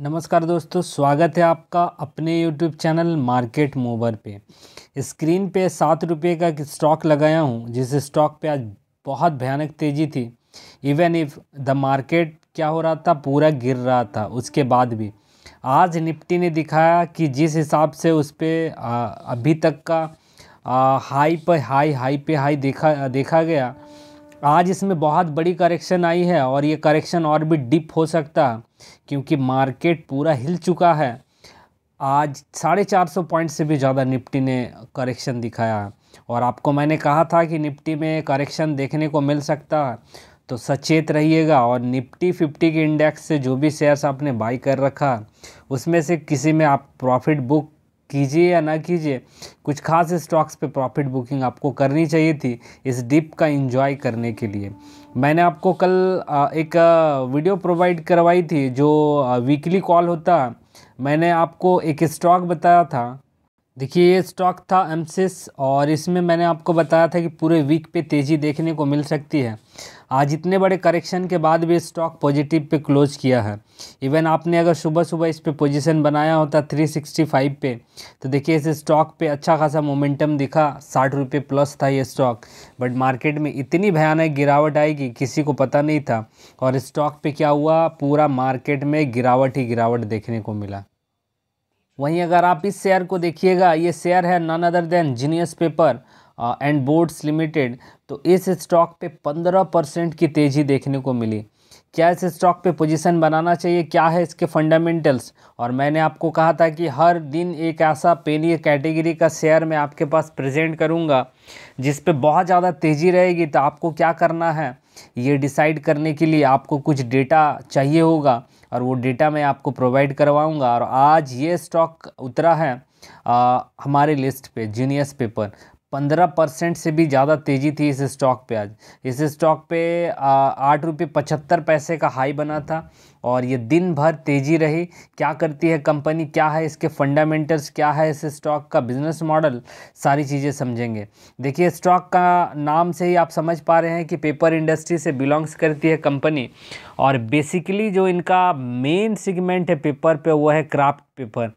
नमस्कार दोस्तों स्वागत है आपका अपने यूट्यूब चैनल मार्केट मोबर पे स्क्रीन पे सात रुपये का स्टॉक लगाया हूँ जिस स्टॉक पे आज बहुत भयानक तेज़ी थी इवन इफ द मार्केट क्या हो रहा था पूरा गिर रहा था उसके बाद भी आज निफ्टी ने दिखाया कि जिस हिसाब से उस पर अभी तक का आ, हाई पर हाई हाई पे हाई देखा देखा गया आज इसमें बहुत बड़ी करेक्शन आई है और ये करेक्शन और भी डिप हो सकता क्योंकि मार्केट पूरा हिल चुका है आज साढ़े चार सौ पॉइंट से भी ज़्यादा निफ्टी ने करेक्शन दिखाया और आपको मैंने कहा था कि निफ्टी में करेक्शन देखने को मिल सकता तो सचेत रहिएगा और निफ्टी फिफ्टी के इंडेक्स से जो भी शेयर्स आपने बाई कर रखा उसमें से किसी में आप प्रॉफिट बुक कीजिए या ना कीजिए कुछ खास स्टॉक्स पे प्रॉफिट बुकिंग आपको करनी चाहिए थी इस डिप का एंजॉय करने के लिए मैंने आपको कल एक वीडियो प्रोवाइड करवाई थी जो वीकली कॉल होता मैंने आपको एक स्टॉक बताया था देखिए ये स्टॉक था एमसिस और इसमें मैंने आपको बताया था कि पूरे वीक पे तेज़ी देखने को मिल सकती है आज इतने बड़े करेक्शन के बाद भी स्टॉक पॉजिटिव पे क्लोज किया है इवन आपने अगर सुबह सुबह इस पे पोजीशन बनाया होता 365 पे तो देखिए इस स्टॉक पे अच्छा खासा मोमेंटम दिखा साठ रुपये प्लस था ये स्टॉक बट मार्केट में इतनी भयानक गिरावट आएगी किसी को पता नहीं था और स्टॉक पर क्या हुआ पूरा मार्केट में गिरावट ही गिरावट देखने को मिला वहीं अगर आप इस शेयर को देखिएगा ये शेयर है none other than Genius Paper and Boards Limited तो इस स्टॉक पे पंद्रह परसेंट की तेज़ी देखने को मिली क्या इस स्टॉक पे पोजीशन बनाना चाहिए क्या है इसके फंडामेंटल्स और मैंने आपको कहा था कि हर दिन एक ऐसा पेनी कैटेगरी का शेयर मैं आपके पास प्रेजेंट करूँगा जिस पे बहुत ज़्यादा तेज़ी रहेगी तो आपको क्या करना है ये डिसाइड करने के लिए आपको कुछ डेटा चाहिए होगा और वो डेटा मैं आपको प्रोवाइड करवाऊँगा और आज ये स्टॉक उतरा है आ, हमारे लिस्ट पे जीनियस पेपर पंद्रह परसेंट से भी ज़्यादा तेज़ी थी इस स्टॉक पे आज इस स्टॉक पे आठ रुपये पचहत्तर पैसे का हाई बना था और ये दिन भर तेज़ी रही क्या करती है कंपनी क्या है इसके फंडामेंटल्स क्या है इस स्टॉक का बिजनेस मॉडल सारी चीज़ें समझेंगे देखिए स्टॉक का नाम से ही आप समझ पा रहे हैं कि पेपर इंडस्ट्री से बिलोंग्स करती है कंपनी और बेसिकली जो इनका मेन सिगमेंट है पेपर पे वो है क्राफ्ट पेपर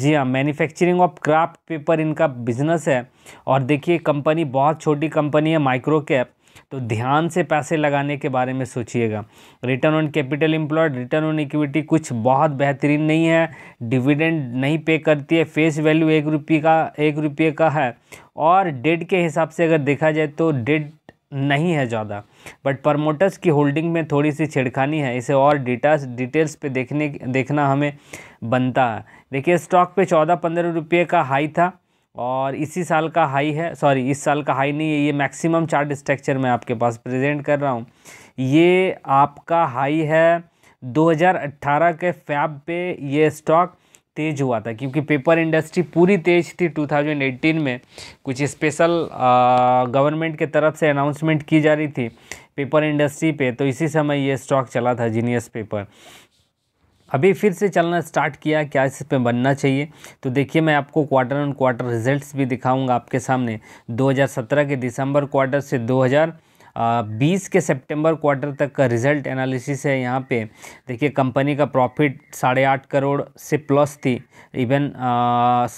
जी हाँ मैन्युफैक्चरिंग ऑफ क्राफ्ट पेपर इनका बिजनेस है और देखिए कंपनी बहुत छोटी कंपनी है माइक्रो कैप तो ध्यान से पैसे लगाने के बारे में सोचिएगा return on capital employed return on equity कुछ बहुत बेहतरीन नहीं है डिविडेंड नहीं पे करती है फेस वैल्यू एक रुपये का एक रुपये का है और डेट के हिसाब से अगर देखा जाए तो डेट नहीं है ज़्यादा बट प्रमोटर्स की होल्डिंग में थोड़ी सी छेड़खानी है इसे और डिटास डिटेल्स पे देखने देखना हमें बनता है देखिए स्टॉक पे चौदह पंद्रह रुपये का हाई था और इसी साल का हाई है सॉरी इस साल का हाई नहीं है ये मैक्सिमम चार्ट स्ट्रक्चर मैं आपके पास प्रेजेंट कर रहा हूँ ये आपका हाई है 2018 के फैब पे ये स्टॉक तेज हुआ था क्योंकि पेपर इंडस्ट्री पूरी तेज थी 2018 में कुछ स्पेशल गवर्नमेंट के तरफ से अनाउंसमेंट की जा रही थी पेपर इंडस्ट्री पे तो इसी समय ये स्टॉक चला था जीनियस पेपर अभी फिर से चलना स्टार्ट किया क्या इस पर बनना चाहिए तो देखिए मैं आपको क्वार्टर ऑन क्वार्टर रिजल्ट्स भी दिखाऊंगा आपके सामने 2017 के दिसंबर क्वार्टर से 2020 के सितंबर क्वार्टर तक का रिजल्ट एनालिसिस है यहाँ पे देखिए कंपनी का प्रॉफिट साढ़े आठ करोड़ से प्लस थी इवन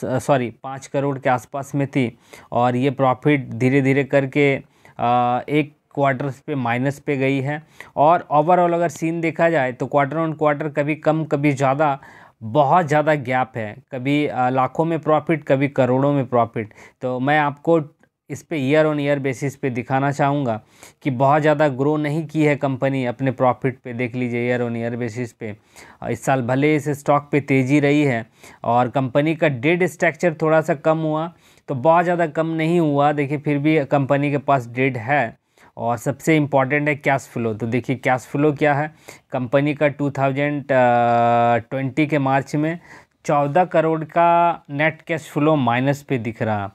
सॉरी पाँच करोड़ के आसपास में थी और ये प्रॉफिट धीरे धीरे करके आ, एक क्वार्टर्स पे माइनस पे गई है और ओवरऑल अगर सीन देखा जाए तो क्वार्टर ऑन क्वार्टर कभी कम कभी ज़्यादा बहुत ज़्यादा गैप है कभी लाखों में प्रॉफिट कभी करोड़ों में प्रॉफिट तो मैं आपको इस पे ईयर ऑन ईयर बेसिस पे दिखाना चाहूँगा कि बहुत ज़्यादा ग्रो नहीं की है कंपनी अपने प्रॉफिट पे देख लीजिए ईयर ऑन ईयर बेसिस पे इस साल भले इस स्टॉक पे तेज़ी रही है और कंपनी का डेड स्ट्रक्चर थोड़ा सा कम हुआ तो बहुत ज़्यादा कम नहीं हुआ देखिए फिर भी कंपनी के पास डेड है और सबसे इम्पॉर्टेंट है कैश फ्लो तो देखिए कैश फ्लो क्या है कंपनी का 2020 के मार्च में चौदह करोड़ का नेट कैश फ्लो माइनस पे दिख रहा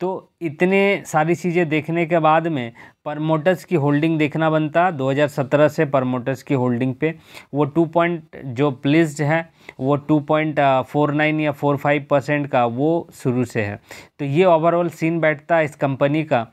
तो इतने सारी चीज़ें देखने के बाद में परमोटर्स की होल्डिंग देखना बनता 2017 से परमोटर्स की होल्डिंग पे वो टू पॉइंट जो प्लेस्ड है वो टू पॉइंट फोर नाइन या फोर फाइव परसेंट का वो शुरू से है तो ये ओवरऑल सीन बैठता है इस कंपनी का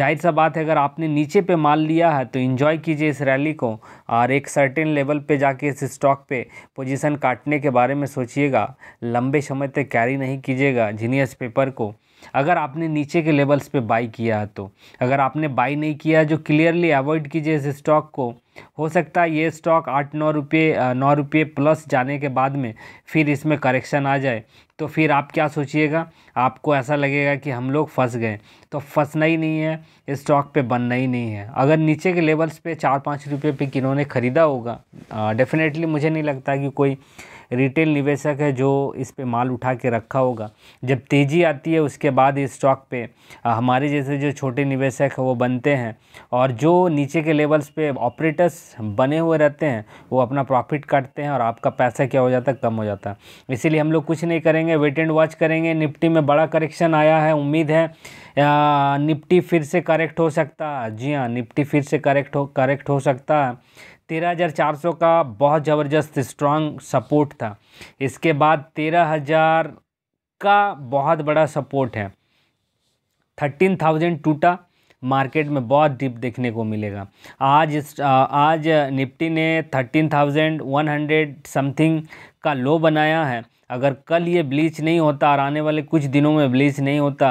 जाहिर सा बात है अगर आपने नीचे पे माल लिया है तो इन्जॉय कीजिए इस रैली को और एक सर्टेन लेवल पे जाके इस स्टॉक पर पोजिशन काटने के बारे में सोचिएगा लंबे समय तक कैरी नहीं कीजिएगा जीनियस पेपर को अगर आपने नीचे के लेवल्स पे बाई किया तो अगर आपने बाई नहीं किया जो क्लियरली अवॉइड कीजिए इस स्टॉक को हो सकता है ये स्टॉक आठ नौ रुपये नौ रुपये प्लस जाने के बाद में फिर इसमें करेक्शन आ जाए तो फिर आप क्या सोचिएगा आपको ऐसा लगेगा कि हम लोग फंस गए तो फंसना ही नहीं है स्टॉक पे बनना ही नहीं है अगर नीचे के लेवल्स पे चार पाँच रुपये पे किन्होंने ख़रीदा होगा डेफिनेटली मुझे नहीं लगता कि कोई रिटेल निवेशक है जो इस पर माल उठा के रखा होगा जब तेज़ी आती है उसके बाद इस स्टॉक पे हमारे जैसे जो छोटे निवेशक हैं वो बनते हैं और जो नीचे के लेवल्स पे ऑपरेटर्स बने हुए रहते हैं वो अपना प्रॉफिट काटते हैं और आपका पैसा क्या हो जाता है कम हो जाता है इसीलिए हम लोग कुछ नहीं करेंगे वेट एंड वॉच करेंगे निफ्टी में बड़ा करेक्शन आया है उम्मीद है निफ्टी फिर से करेक्ट हो सकता है जी हाँ निफ्टी फिर से करेक्ट हो करेक्ट हो सकता है तेरह हज़ार चार सौ का बहुत ज़बरदस्त स्ट्रांग सपोर्ट था इसके बाद तेरह हज़ार का बहुत बड़ा सपोर्ट है थर्टीन थाउजेंड टूटा मार्केट में बहुत डिप देखने को मिलेगा आज आज निफ्टी ने thirteen thousand one hundred something का लो बनाया है अगर कल ये ब्लीच नहीं होता और आने वाले कुछ दिनों में ब्लीच नहीं होता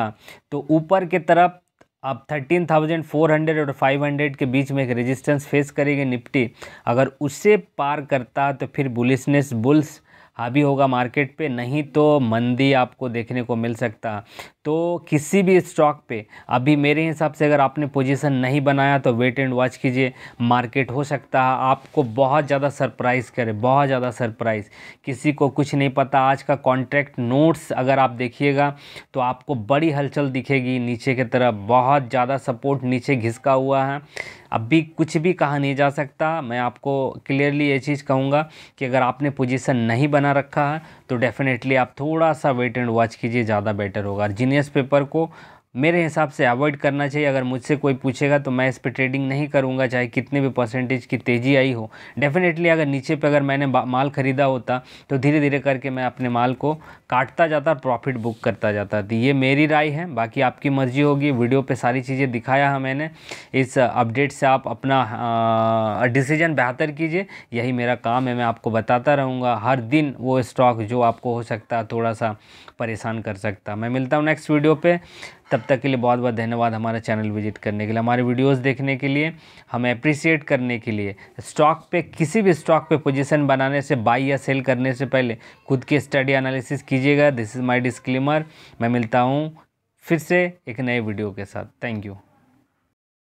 तो ऊपर के तरफ अब 13,400 और 500 के बीच में एक रेजिस्टेंस फेस करेगी निफ्टी अगर उसे पार करता तो फिर बुलिसनेस बुल्स हावी होगा मार्केट पे नहीं तो मंदी आपको देखने को मिल सकता तो किसी भी स्टॉक पे अभी मेरे हिसाब से अगर आपने पोजीशन नहीं बनाया तो वेट एंड वॉच कीजिए मार्केट हो सकता है आपको बहुत ज़्यादा सरप्राइज़ करे बहुत ज़्यादा सरप्राइज़ किसी को कुछ नहीं पता आज का कॉन्ट्रैक्ट नोट्स अगर आप देखिएगा तो आपको बड़ी हलचल दिखेगी नीचे की तरफ बहुत ज़्यादा सपोर्ट नीचे घिसका हुआ है अब भी कुछ भी कहा नहीं जा सकता मैं आपको क्लियरली ये चीज़ कहूँगा कि अगर आपने पोजीशन नहीं बना रखा है तो डेफ़िनेटली आप थोड़ा सा वेट एंड वॉच कीजिए ज़्यादा बेटर होगा जीनियस पेपर को मेरे हिसाब से अवॉइड करना चाहिए अगर मुझसे कोई पूछेगा तो मैं इस पर ट्रेडिंग नहीं करूँगा चाहे कितने भी परसेंटेज की तेज़ी आई हो डेफिनेटली अगर नीचे पे अगर मैंने माल ख़रीदा होता तो धीरे धीरे करके मैं अपने माल को काटता जाता प्रॉफिट बुक करता जाता तो ये मेरी राय है बाकी आपकी मर्ज़ी होगी वीडियो पर सारी चीज़ें दिखाया है मैंने इस अपडेट से आप अपना डिसीजन बेहतर कीजिए यही मेरा काम है मैं आपको बताता रहूँगा हर दिन वो स्टॉक जो आपको हो सकता थोड़ा सा परेशान कर सकता मैं मिलता हूँ नेक्स्ट वीडियो पर तब तक के लिए बहुत बहुत धन्यवाद हमारा चैनल विजिट करने के लिए हमारे वीडियोस देखने के लिए हमें अप्रिसिएट करने के लिए स्टॉक पे किसी भी स्टॉक पे पोजीशन बनाने से बाई या सेल करने से पहले खुद की स्टडी एनालिसिस कीजिएगा दिस इज़ माय डिस्क्लेमर मैं मिलता हूँ फिर से एक नए वीडियो के साथ थैंक यू